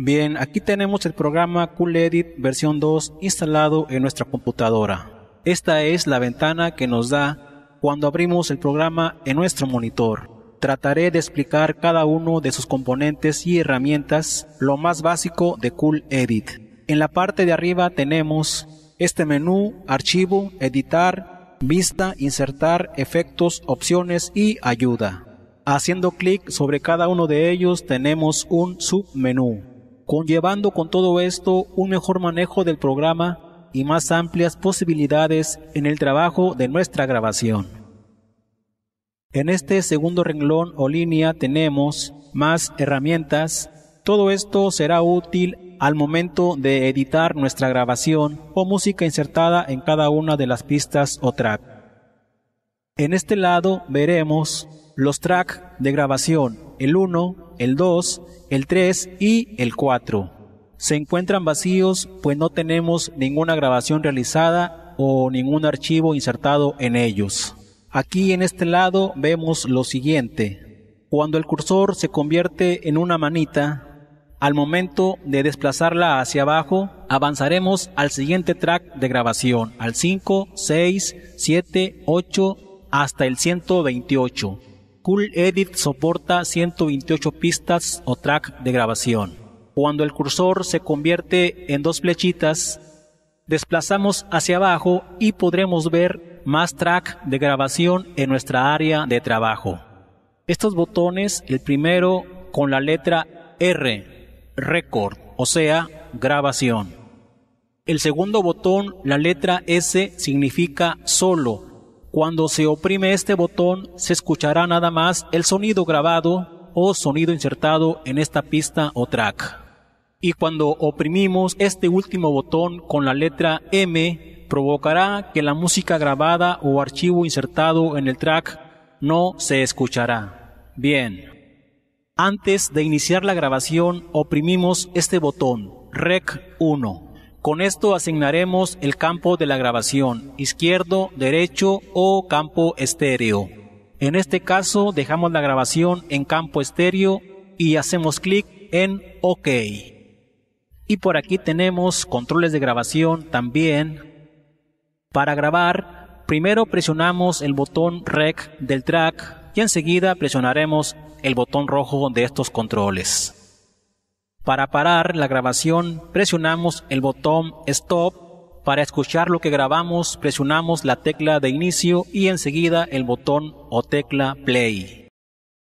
Bien, aquí tenemos el programa Cool Edit versión 2 instalado en nuestra computadora. Esta es la ventana que nos da cuando abrimos el programa en nuestro monitor. Trataré de explicar cada uno de sus componentes y herramientas, lo más básico de Cool Edit. En la parte de arriba tenemos este menú, archivo, editar, vista, insertar, efectos, opciones y ayuda. Haciendo clic sobre cada uno de ellos tenemos un submenú conllevando con todo esto un mejor manejo del programa y más amplias posibilidades en el trabajo de nuestra grabación. En este segundo renglón o línea tenemos más herramientas. Todo esto será útil al momento de editar nuestra grabación o música insertada en cada una de las pistas o track. En este lado veremos los tracks de grabación, el 1, el 2, el 3 y el 4. Se encuentran vacíos pues no tenemos ninguna grabación realizada o ningún archivo insertado en ellos. Aquí en este lado vemos lo siguiente. Cuando el cursor se convierte en una manita, al momento de desplazarla hacia abajo, avanzaremos al siguiente track de grabación, al 5, 6, 7, 8, hasta el 128. Cool Edit soporta 128 pistas o track de grabación. Cuando el cursor se convierte en dos flechitas, desplazamos hacia abajo y podremos ver más track de grabación en nuestra área de trabajo. Estos botones, el primero con la letra R, record, o sea, grabación. El segundo botón, la letra S, significa solo, cuando se oprime este botón, se escuchará nada más el sonido grabado o sonido insertado en esta pista o track. Y cuando oprimimos este último botón con la letra M, provocará que la música grabada o archivo insertado en el track no se escuchará. Bien. Antes de iniciar la grabación, oprimimos este botón, Rec 1 con esto asignaremos el campo de la grabación, izquierdo, derecho o campo estéreo. En este caso dejamos la grabación en campo estéreo y hacemos clic en OK. Y por aquí tenemos controles de grabación también. Para grabar, primero presionamos el botón REC del track y enseguida presionaremos el botón rojo de estos controles. Para parar la grabación presionamos el botón Stop. Para escuchar lo que grabamos presionamos la tecla de inicio y enseguida el botón o tecla Play.